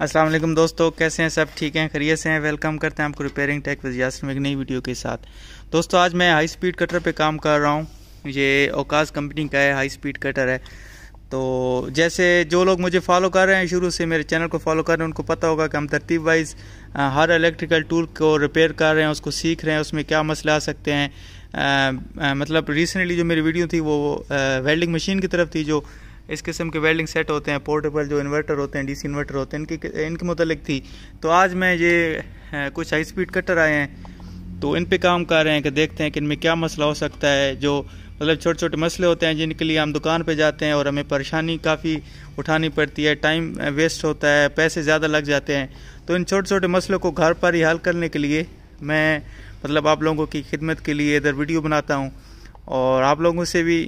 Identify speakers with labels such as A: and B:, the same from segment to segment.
A: अस्सलाम वालेकुम दोस्तों कैसे हैं सब ठीक हैं खरीय से हैं वेलकम करते हैं आपको रिपेयरिंग टेक विद यासिन में एक नई वीडियो के साथ दोस्तों आज मैं हाई स्पीड कटर पे काम कर रहा हूँ ये ओकाज कंपनी का है हाई स्पीड कटर है तो जैसे जो लोग मुझे फॉलो कर रहे हैं शुरू से मेरे चैनल को फॉलो कर रहे हैं उनको पता होगा कि हम तरतीब वाइज हर इलेक्ट्रिकल टूल को रिपेयर कर रहे हैं उसको सीख रहे हैं उसमें क्या मसले आ सकते हैं आ, आ, मतलब रिसेंटली जो मेरी वीडियो थी वो वेल्डिंग मशीन की तरफ थी जो इस किस्म के वेल्डिंग सेट होते हैं पोर्टेबल जो इन्वर्टर होते हैं डीसी इन्वर्टर होते हैं इनके इनके मतलब थी तो आज मैं ये कुछ हाई स्पीड कटर आए हैं तो इन पे काम कर रहे हैं कि देखते हैं कि इनमें क्या मसला हो सकता है जो मतलब छोटे छोटे मसले होते हैं जिनके लिए हम दुकान पे जाते हैं और हमें परेशानी काफ़ी उठानी पड़ती है टाइम वेस्ट होता है पैसे ज़्यादा लग जाते हैं तो इन छोटे छोटे मसलों को घर पर ही हल करने के लिए मैं मतलब आप लोगों की खिदमत के लिए इधर वीडियो बनाता हूँ और आप लोगों से भी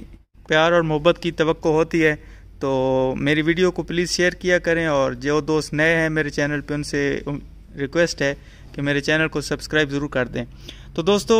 A: प्यार और मोहब्बत की तो होती है तो मेरी वीडियो को प्लीज़ शेयर किया करें और जो दोस्त नए हैं मेरे चैनल पे उनसे रिक्वेस्ट है कि मेरे चैनल को सब्सक्राइब ज़रूर कर दें तो दोस्तों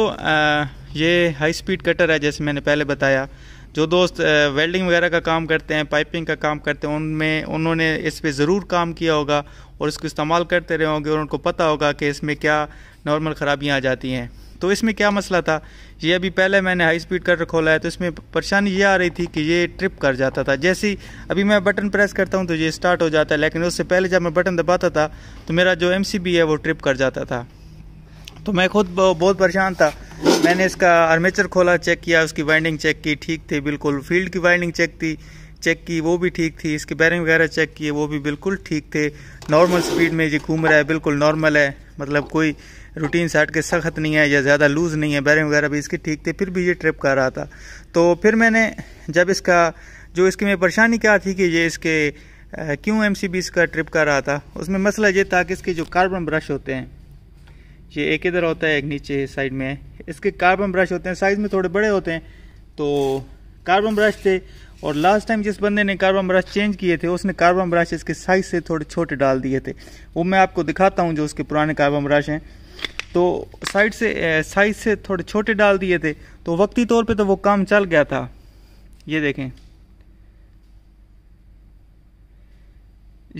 A: ये हाई स्पीड कटर है जैसे मैंने पहले बताया जो दोस्त वेल्डिंग वगैरह का काम करते हैं पाइपिंग का काम करते हैं उनमें उन्होंने इस पर ज़रूर काम किया होगा और इसको इस्तेमाल करते रहे होंगे और उनको पता होगा कि इसमें क्या नॉर्मल ख़राबियाँ आ जाती हैं तो इसमें क्या मसला था ये अभी पहले मैंने हाई स्पीड कटर खोला है तो इसमें परेशानी ये आ रही थी कि ये ट्रिप कर जाता था जैसे ही अभी मैं बटन प्रेस करता हूँ तो ये स्टार्ट हो जाता है लेकिन उससे पहले जब मैं बटन दबाता था तो मेरा जो एम है वो ट्रिप कर जाता था तो मैं खुद बहुत परेशान था मैंने इसका आर्मेचर खोला चेक किया उसकी वाइंडिंग चेक की ठीक थी बिल्कुल फील्ड की वाइंडिंग चेक थी चेक की वो भी ठीक थी इसकी बैरिंग वगैरह चेक किए वो भी बिल्कुल ठीक थे नॉर्मल स्पीड में ये घूम रहा है बिल्कुल नॉर्मल है मतलब कोई रूटीन सेट के सख्त नहीं है या ज़्यादा लूज़ नहीं है बैरिंग वगैरह भी इसकी ठीक थी फिर भी ये ट्रिप कर रहा था तो फिर मैंने जब इसका जो इसकी मैं परेशानी क्या थी कि ये इसके क्यों एम सी बी इसका ट्रिप कर रहा था उसमें मसला ये था कि इसके जो कार्बन ब्रश होते हैं ये एक इधर होता है एक नीचे साइड में इसके कार्बन ब्रश होते हैं साइज़ में थोड़े बड़े होते हैं तो कार्बन ब्रश थे और लास्ट टाइम जिस बंदे ने कार्बन ब्रश चेंज किए थे उसने कार्बन ब्रश इसके साइज़ से थोड़े छोटे डाल दिए थे वो मैं आपको दिखाता हूँ जो उसके पुराने कार्बन ब्रश हैं तो साइड से साइज से थोड़े छोटे डाल दिए थे तो वक्ती तौर पे तो वो काम चल गया था ये देखें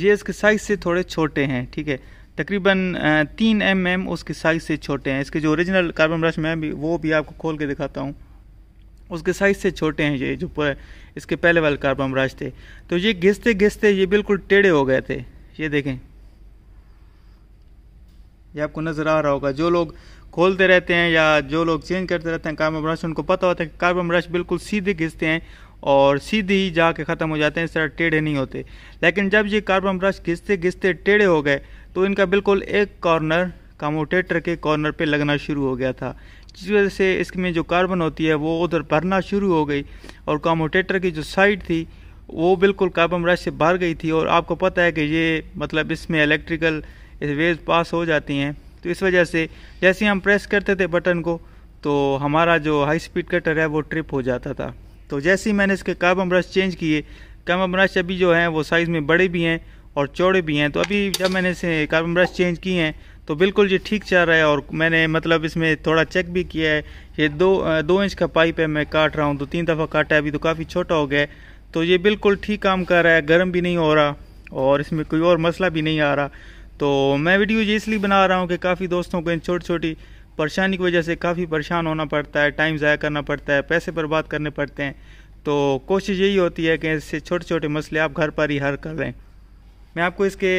A: ये इसके साइज से थोड़े छोटे हैं ठीक है तकरीबन तीन एम एम उसके साइज से छोटे हैं इसके जो ओरिजिनल कार्बन ब्रश मैं भी वो भी आपको खोल के दिखाता हूँ उसके साइज से छोटे हैं ये जो इसके पहले वाले कार्बन ब्रश थे तो ये घिसते घिसते ये बिल्कुल टेढ़े हो गए थे ये देखें ये आपको नज़र आ रहा होगा जो लोग खोलते रहते हैं या जो लोग चेंज करते रहते हैं कार्बन ब्रश उनको पता होता है कि कार्बन ब्रश बिल्कुल सीधे घिसते हैं और सीधे ही के ख़त्म हो जाते हैं इस तरह टेढ़े नहीं होते लेकिन जब ये कार्बन ब्रश घिसते घिसते टेढ़े हो गए तो इनका बिल्कुल एक कॉर्नर कामोटेटर के कॉर्नर पर लगना शुरू हो गया था जिस वजह से इसमें जो कार्बन होती है वो उधर भरना शुरू हो गई और कामोटेटर की जो साइड थी वो बिल्कुल कार्बन ब्रश से भर गई थी और आपको पता है कि ये मतलब इसमें इलेक्ट्रिकल वेव पास हो जाती हैं तो इस वजह से जैसे हम प्रेस करते थे बटन को तो हमारा जो हाई स्पीड कटर है वो ट्रिप हो जाता था तो जैसे ही मैंने इसके कार्बन ब्रश चेंज किए कार्बन ब्रश अभी जो हैं वो साइज़ में बड़े भी हैं और चौड़े भी हैं तो अभी जब मैंने इसे कार्बन ब्रश चेंज किए हैं तो बिल्कुल ये ठीक चल रहा है और मैंने मतलब इसमें थोड़ा चेक भी किया है ये दो दो इंच का पाइप है मैं काट रहा हूँ तो तीन दफ़ा काटा है अभी तो काफ़ी छोटा हो गया है तो ये बिल्कुल ठीक काम कर रहा है गर्म भी नहीं हो रहा और इसमें कोई और मसला भी नहीं आ रहा तो मैं वीडियो ये इसलिए बना रहा हूँ कि काफ़ी दोस्तों को इन छोटी छोटी परेशानी की वजह से काफ़ी परेशान होना पड़ता है टाइम ज़ाया करना पड़ता है पैसे बर्बाद करने पड़ते हैं तो कोशिश यही होती है कि इससे छोटे छोटे मसले आप घर पर ही हल कर लें मैं आपको इसके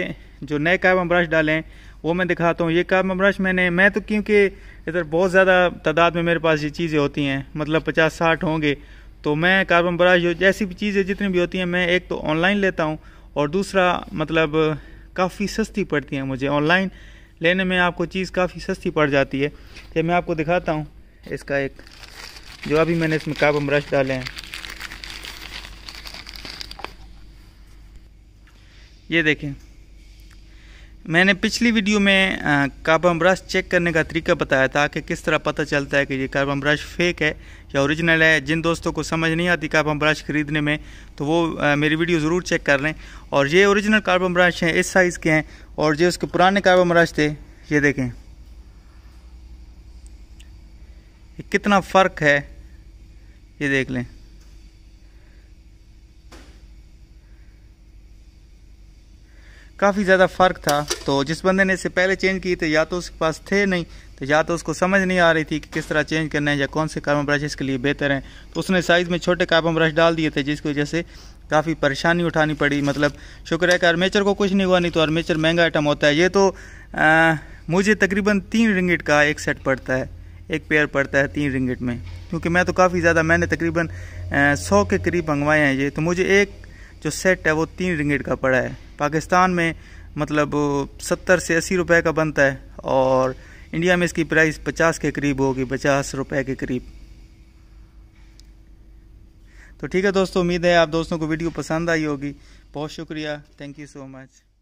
A: जो नए कायम ब्रश डालें वो मैं दिखाता हूँ ये कायम ब्रश मैंने मैं तो क्योंकि इधर बहुत ज़्यादा तादाद में मेरे पास ये चीज़ें होती हैं मतलब पचास साठ होंगे तो मैं कार्बन ब्रश जैसी भी चीज़ें जितनी भी होती हैं मैं एक तो ऑनलाइन लेता हूँ और दूसरा मतलब काफ़ी सस्ती पड़ती हैं मुझे ऑनलाइन लेने में आपको चीज़ काफ़ी सस्ती पड़ जाती है ये मैं आपको दिखाता हूँ इसका एक जो अभी मैंने इसमें काबम ब्रश डाले हैं ये देखें मैंने पिछली वीडियो में कार्बन ब्रश चेक करने का तरीका बताया था कि किस तरह पता चलता है कि ये कार्बन ब्रश फेक है या ओरिजिनल है जिन दोस्तों को समझ नहीं आती कार्बन ब्रश खरीदने में तो वो आ, मेरी वीडियो ज़रूर चेक कर लें और ये ओरिजिनल कार्बन ब्रश हैं इस साइज़ के हैं और जो उसके पुराने कार्बन ब्रश थे ये देखें कितना फ़र्क है ये देख लें काफ़ी ज़्यादा फ़र्क था तो जिस बंदे ने इसे पहले चेंज किए थे या तो उसके पास थे नहीं तो या तो उसको समझ नहीं आ रही थी कि किस तरह चेंज करना है या कौन से कार्बन ब्रश इसके लिए बेहतर हैं तो उसने साइज़ में छोटे कार्बन ब्रश डाल दिए थे जिसकी वजह से काफ़ी परेशानी उठानी पड़ी मतलब शुक्र है कि आर्मेचर को कुछ नहीं हुआ नहीं तो आर्मेचर महंगा आइटम होता है ये तो आ, मुझे तकरीबन तीन रिंगट का एक सेट पड़ता है एक पेयर पड़ता है तीन रिंगट में क्योंकि मैं तो काफ़ी ज़्यादा मैंने तकरीबन सौ के करीब मंगवाए हैं ये तो मुझे एक जो सेट है वो तीन रिंगट का पड़ा है पाकिस्तान में मतलब सत्तर से अस्सी रुपए का बनता है और इंडिया में इसकी प्राइस पचास के करीब होगी पचास रुपए के करीब तो ठीक है दोस्तों उम्मीद है आप दोस्तों को वीडियो पसंद आई होगी बहुत शुक्रिया थैंक यू सो मच